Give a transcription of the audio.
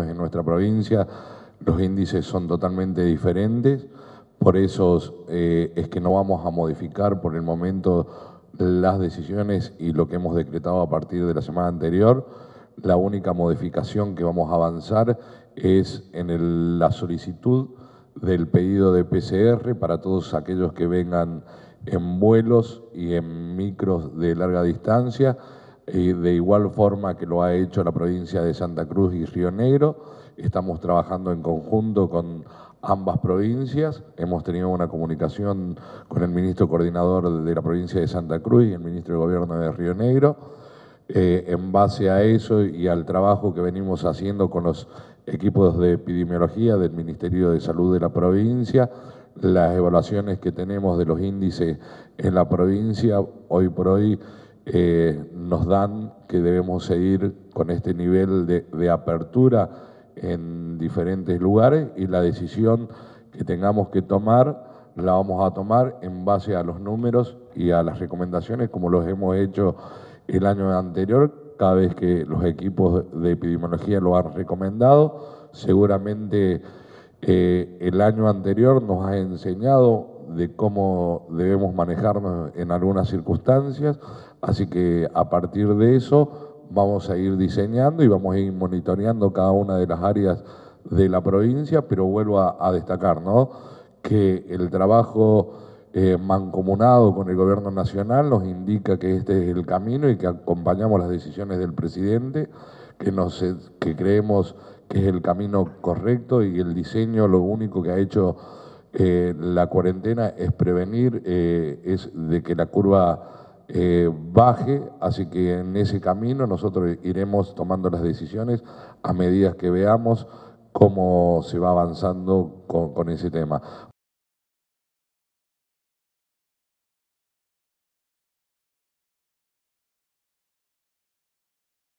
en nuestra provincia los índices son totalmente diferentes, por eso eh, es que no vamos a modificar por el momento las decisiones y lo que hemos decretado a partir de la semana anterior. La única modificación que vamos a avanzar es en la solicitud del pedido de PCR para todos aquellos que vengan en vuelos y en micros de larga distancia de igual forma que lo ha hecho la provincia de Santa Cruz y Río Negro. Estamos trabajando en conjunto con ambas provincias. Hemos tenido una comunicación con el ministro coordinador de la provincia de Santa Cruz y el ministro de Gobierno de Río Negro. Eh, en base a eso y al trabajo que venimos haciendo con los equipos de epidemiología del Ministerio de Salud de la provincia, las evaluaciones que tenemos de los índices en la provincia, hoy por hoy eh, nos dan que debemos seguir con este nivel de, apertura en diferentes lugares y la decisión que tengamos que tomar la vamos a tomar en base a los números y a las recomendaciones como los hemos hecho el año anterior, cada vez que los equipos de epidemiología lo han recomendado. Seguramente eh, el año anterior nos ha enseñado de cómo debemos manejarnos en algunas circunstancias, así que a partir de eso vamos a ir diseñando y vamos a ir monitoreando cada una de las áreas de la provincia, pero vuelvo a, destacar ¿no? que el trabajo eh, mancomunado con el gobierno nacional nos indica que este es el camino y que acompañamos las decisiones del presidente, que, eh, que creemos que es el camino correcto y el diseño lo único que ha hecho eh, la cuarentena es prevenir, eh, es de que la curva eh, baje, así que en ese camino nosotros iremos tomando las decisiones a medida que veamos cómo se va avanzando con ese tema.